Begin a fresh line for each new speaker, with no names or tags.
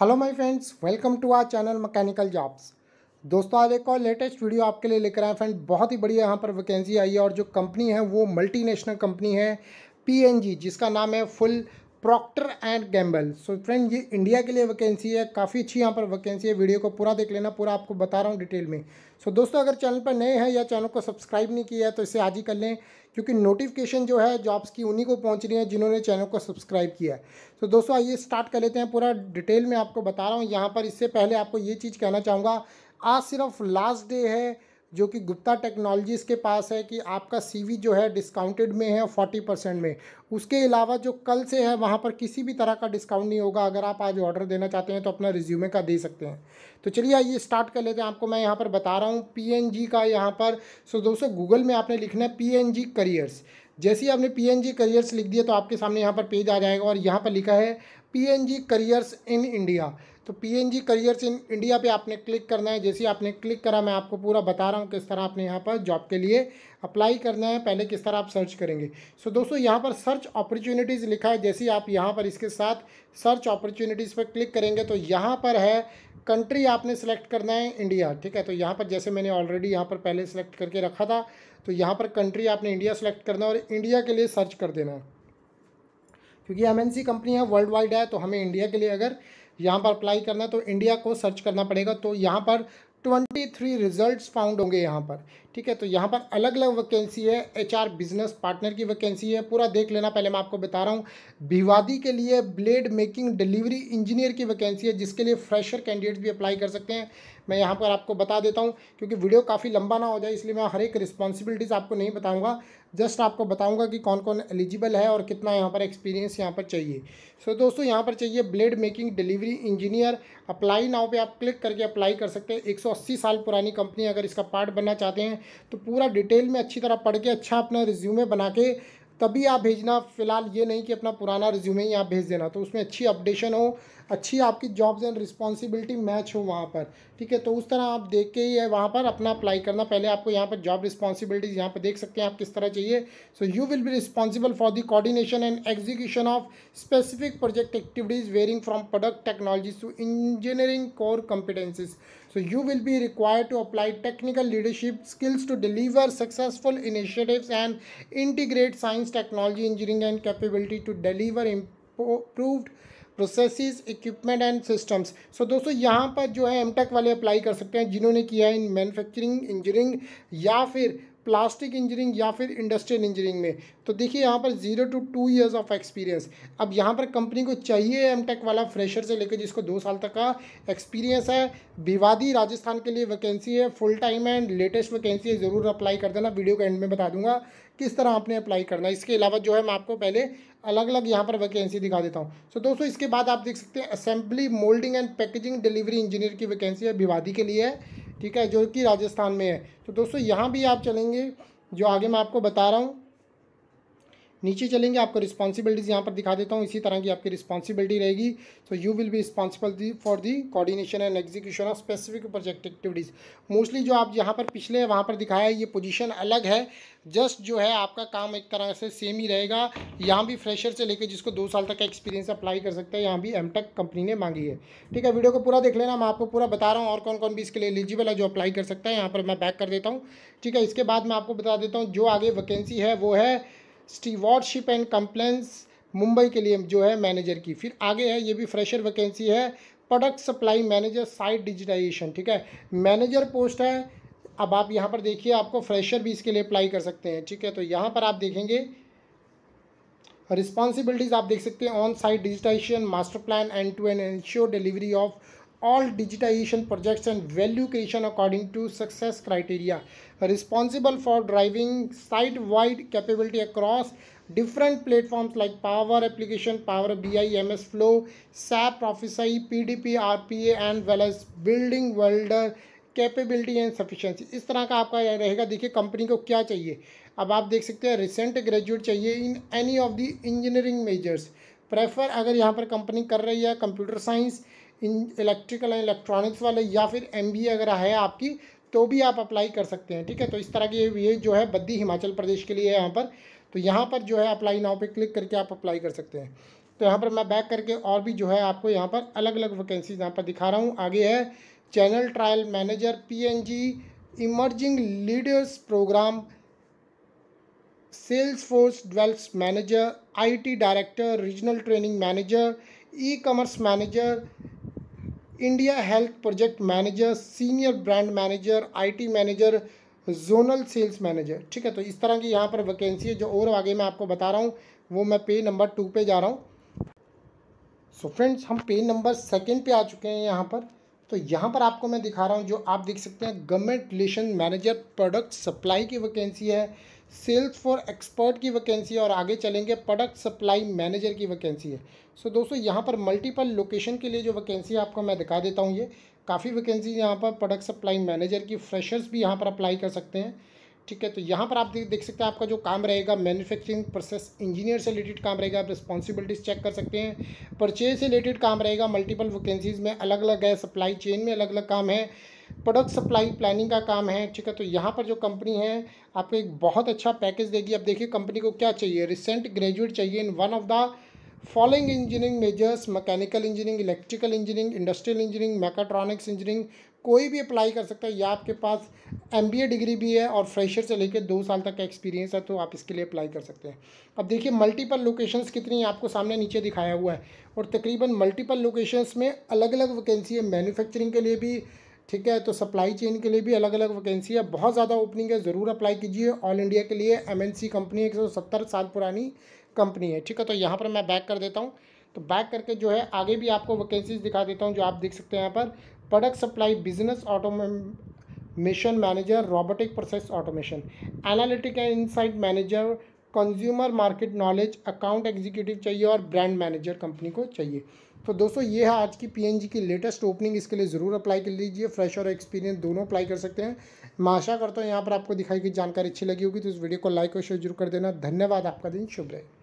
hello my friends welcome to our channel mechanical jobs दोस्तों आज एक और लेटेस्ट वीडियो आपके लिए लेकर आए फ्रेंड बहुत ही बढ़िया यहाँ पर वैकेंसी आई है और जो कंपनी है वो मल्टीनेशनल कंपनी है पीएनजी जिसका नाम है full Procter and Gamble so friend ये इंडिया के लिए वैकेंसी है काफ़ी अच्छी यहाँ पर वैकेंसी है वीडियो को पूरा देख लेना पूरा आपको बता रहा हूँ डिटेल में सो so, दोस्तों अगर चैनल पर नए हैं या चैनल को सब्सक्राइब नहीं किया है तो इसे आज ही कर लें क्योंकि नोटिफिकेशन जो है जॉब्स की उन्हीं को पहुँच रही है जिन्होंने चैनल को सब्सक्राइब किया है तो so, दोस्तों आइए स्टार्ट कर लेते हैं पूरा डिटेल में आपको बता रहा हूँ यहाँ पर इससे पहले आपको ये चीज़ कहना चाहूँगा आज सिर्फ लास्ट डे है जो कि गुप्ता टेक्नोलॉजीज़ के पास है कि आपका सीवी जो है डिस्काउंटेड में है फोर्टी परसेंट में उसके अलावा जो कल से है वहाँ पर किसी भी तरह का डिस्काउंट नहीं होगा अगर आप आज ऑर्डर देना चाहते हैं तो अपना रिज्यूमे का दे सकते हैं तो चलिए आइए स्टार्ट कर लेते हैं आपको मैं यहाँ पर बता रहा हूँ पी का यहाँ पर सो दोस्तों गूगल में आपने लिखना है पी करियर्स जैसे ही आपने पी करियर्स लिख दिया तो आपके सामने यहाँ पर पेज आ जाएगा और यहाँ पर लिखा है पी करियर्स इन इंडिया तो P N G careers in India पे आपने क्लिक करना है जैसे आपने क्लिक करा मैं आपको पूरा बता रहा हूँ किस तरह आपने यहाँ पर जॉब के लिए अप्लाई करना है पहले किस तरह आप सर्च करेंगे सो so, दोस्तों यहाँ पर सर्च अपॉर्चुनिटीज़ लिखा है जैसे आप यहाँ पर इसके साथ सर्च अपॉर्चुनिटीज़ पर क्लिक करेंगे तो यहाँ पर है कंट्री आपने सेलेक्ट करना है इंडिया ठीक है तो यहाँ पर जैसे मैंने ऑलरेडी यहाँ पर पहले सेलेक्ट करके रखा था तो यहाँ पर कंट्री आपने इंडिया सेलेक्ट करना है और इंडिया के लिए सर्च कर देना है क्योंकि एमएनसी कंपनी है वर्ल्ड वाइड है तो हमें इंडिया के लिए अगर यहाँ पर अप्लाई करना है तो इंडिया को सर्च करना पड़ेगा तो यहाँ पर ट्वेंटी थ्री रिजल्ट फाउंड होंगे यहाँ पर ठीक है तो यहाँ पर अलग अलग वैकेंसी है एचआर बिजनेस पार्टनर की वैकेंसी है पूरा देख लेना पहले मैं आपको बता रहा हूँ भिवादी के लिए ब्लेड मेकिंग डिलीवरी इंजीनियर की वैकेंसी है जिसके लिए फ्रेशर कैंडिडेट भी अप्लाई कर सकते हैं मैं यहाँ पर आपको बता देता हूँ क्योंकि वीडियो काफ़ी लंबा ना हो जाए इसलिए मैं हर एक रिस्पॉन्सिबिलिटीज़ आपको नहीं बताऊँगा जस्ट आपको बताऊँगा कि कौन कौन एलिजिबल है और कितना यहाँ पर एक्सपीरियंस यहाँ पर चाहिए सो so, दोस्तों यहाँ पर चाहिए blade making delivery engineer apply now पर आप क्लिक करके अप्लाई कर सकते हैं एक 180 साल पुरानी कंपनी अगर इसका पार्ट बनना चाहते हैं तो पूरा डिटेल में अच्छी तरह पढ़ के अच्छा अपना रिज्यूमे बना के तभी आप भेजना फिलहाल ये नहीं कि अपना पुराना रिज्यूमे ही आप भेज देना तो उसमें अच्छी अपडेशन हो अच्छी आपकी जॉब्स एंड रिस्पॉन्सिबिलिटी मैच हो वहाँ पर ठीक है तो उस तरह आप देख के ही है वहाँ पर अपना अप्लाई करना पहले आपको यहाँ पर जॉब रिस्पॉन्सिबिलिटीज़ यहाँ पर देख सकते हैं आप किस तरह चाहिए so you will be responsible for the coordination and execution of specific project activities varying from product technologies to engineering core competencies So you will be required to apply technical leadership skills to deliver successful initiatives and integrate science, technology, engineering and capability to deliver improved processes equipment and systems so दोस्तों यहाँ पर जो है MTech वाले apply कर सकते हैं जिन्होंने किया है इन मैन्युफैक्चरिंग इंजीनियरिंग या फिर प्लास्टिक इंजीनियरिंग या फिर इंडस्ट्रियल इंजीनियरिंग में तो देखिए यहाँ पर zero to two years of experience अब यहाँ पर कंपनी को चाहिए एम टेक वाला फ्रेशर से लेकर जिसको दो साल तक का एक्सपीरियंस है विवादी राजस्थान के लिए वैकेंसी है full time and latest vacancy है ज़रूर अप्लाई कर देना वीडियो के एंड में बता दूंगा किस तरह आपने अप्लाई करना है इसके अलावा जो है मैं आपको पहले अलग अलग यहाँ पर वैकेंसी दिखा देता हूँ सो so, दोस्तों इसके बाद आप देख सकते हैं assembly moulding and packaging delivery engineer की वैकेंसी है विवादी के लिए है ठीक है जो कि राजस्थान में है तो दोस्तों यहाँ भी आप चलेंगे जो आगे मैं आपको बता रहा हूँ नीचे चलेंगे आपको रिस्पॉन्सिबिलिटीज़ यहाँ पर दिखा देता हूँ इसी तरह की आपकी रिस्पॉन्सिबिलिटी रहेगी so you will be responsible for the coordination and execution of specific project activities mostly जो आप यहाँ पर पिछले वहाँ पर दिखाया है ये पोजिशन अलग है जस्ट जो है आपका काम एक तरह से सेम ही रहेगा यहाँ भी फ्रेशर से लेकर जिसको दो साल तक का एक्सपीरियंस अप्लाई कर सकता है यहाँ भी एम कंपनी ने मांगी है ठीक है वीडियो को पूरा देख लेना मैं आपको पूरा बता रहा हूँ और कौन कौन भी इसके लिए एलिजिबल है जो अप्लाई कर सकता है यहाँ पर मैं बैक कर देता हूँ ठीक है इसके बाद मैं आपको बता देता हूँ जो आगे वैकेंसी है वो है स्टीवॉर्डशिप एंड कंप्लेंस मुंबई के लिए जो है मैनेजर की फिर आगे है ये भी फ्रेशर वैकेंसी है product supply manager site digitization ठीक है मैनेजर पोस्ट है अब आप यहाँ पर देखिए आपको फ्रेशर भी इसके लिए अप्लाई कर सकते हैं ठीक है तो यहाँ पर आप देखेंगे रिस्पॉन्सिबिलिटीज़ आप देख सकते हैं on site digitization master plan end to end ensure delivery of all digitization projects and value creation according to success criteria responsible for driving site wide capability across different platforms like power application power bi ms flow sap prophesy pdp rpa and well as building welder capability and sufficiency इस तरह का आपका रहेगा देखिए company को क्या चाहिए अब आप देख सकते हैं रिसेंट ग्रेजुएट चाहिए in any of the engineering majors prefer अगर यहाँ पर कंपनी कर रही है computer science in electrical and electronics वाले या फिर एम अगर है आपकी तो भी आप अप्लाई कर सकते हैं ठीक है तो इस तरह की ये जो है बद्दी हिमाचल प्रदेश के लिए है यहाँ पर तो यहाँ पर जो है अप्लाई नाव पे क्लिक करके आप अप्लाई कर सकते हैं तो यहाँ पर मैं बैक करके और भी जो है आपको यहाँ पर अलग अलग वैकेंसीज यहाँ पर दिखा रहा हूँ आगे है channel trial manager PNG emerging leaders programme sales force develop manager IT director regional training manager e commerce manager India health project manager senior brand manager IT manager zonal sales manager ठीक है तो इस तरह की यहाँ पर vacancy है जो और आगे मैं आपको बता रहा हूँ वो मैं पेज नंबर टू पे जा रहा हूँ सो फ्रेंड्स हम पेज नंबर सेकेंड पे आ चुके हैं यहाँ पर तो यहाँ पर आपको मैं दिखा रहा हूँ जो आप देख सकते हैं government relation manager product supply की वैकेंसी है सेल्स फॉर एक्सपर्ट की वैकेंसी है और आगे चलेंगे प्रोडक्ट सप्लाई मैनेजर की वैकेंसी है सो so, दोस्तों यहाँ पर मल्टीपल लोकेशन के लिए जो वैकेंसी है आपको मैं दिखा देता हूँ ये काफ़ी वैकेंसी यहाँ पर प्रोडक्ट सप्लाई मैनेजर की फ्रेशर्स भी यहाँ पर अप्लाई कर सकते हैं ठीक है तो यहाँ पर आप देख देख सकते हैं आपका जो काम रहेगा मैन्युफैक्चरिंग प्रोसेस इंजीनियर से रिलेटेड काम रहेगा आप रिस्पॉन्सिबिलिटीज चेक कर सकते हैं परचेज से रिलेटेड काम रहेगा मल्टीपल वैकेंसीज में अलग अलग है सप्लाई चेन में अलग अलग काम है प्रोडक्ट सप्लाई प्लानिंग का काम है ठीक है तो यहाँ पर जो कंपनी है आपको एक बहुत अच्छा पैकेज देगी अब देखिए कंपनी को क्या चाहिए रिसेंट ग्रेजुएट चाहिए in one of the following engineering majors mechanical engineering electrical engineering industrial engineering mechatronics engineering कोई भी अप्लाई कर सकता है या आपके पास एम डिग्री भी है और फ्रेशर से लेकर दो साल तक का एक्सपीरियंस है तो आप इसके लिए अप्लाई कर सकते हैं अब देखिए मल्टीपल लोकेशंस कितनी है आपको सामने नीचे दिखाया हुआ है और तकरीबन मल्टीपल लोकेशंस में अलग अलग वैकेंसी है मैन्युफैक्चरिंग के लिए भी ठीक है तो सप्लाई चेन के लिए भी अलग अलग वैकेंसी है बहुत ज़्यादा ओपनिंग है ज़रूर अप्लाई कीजिए ऑल इंडिया के लिए सी कंपनी एक सौ सत्तर साल पुरानी कंपनी है ठीक है तो यहाँ पर मैं बैक कर देता हूँ तो बैक करके जो है आगे भी आपको वैकेंसीज दिखा देता हूँ जो आप देख सकते हैं यहाँ पर product supply business automation manager robotic process automation analytic and insight manager consumer market knowledge account executive चाहिए और ब्रांड मैनेजर कंपनी को चाहिए तो दोस्तों ये है आज की पीएनजी की लेटेस्ट ओपनिंग इसके लिए ज़रूर अप्लाई कर लीजिए फ्रेश और एक्सपीरियंस दोनों अप्लाई कर सकते हैं मैं आशा करता हूँ यहाँ पर आपको दिखाई गई जानकारी अच्छी लगी होगी तो इस वीडियो को लाइक और शेयर जरूर कर देना धन्यवाद आपका दिन शुभ रहे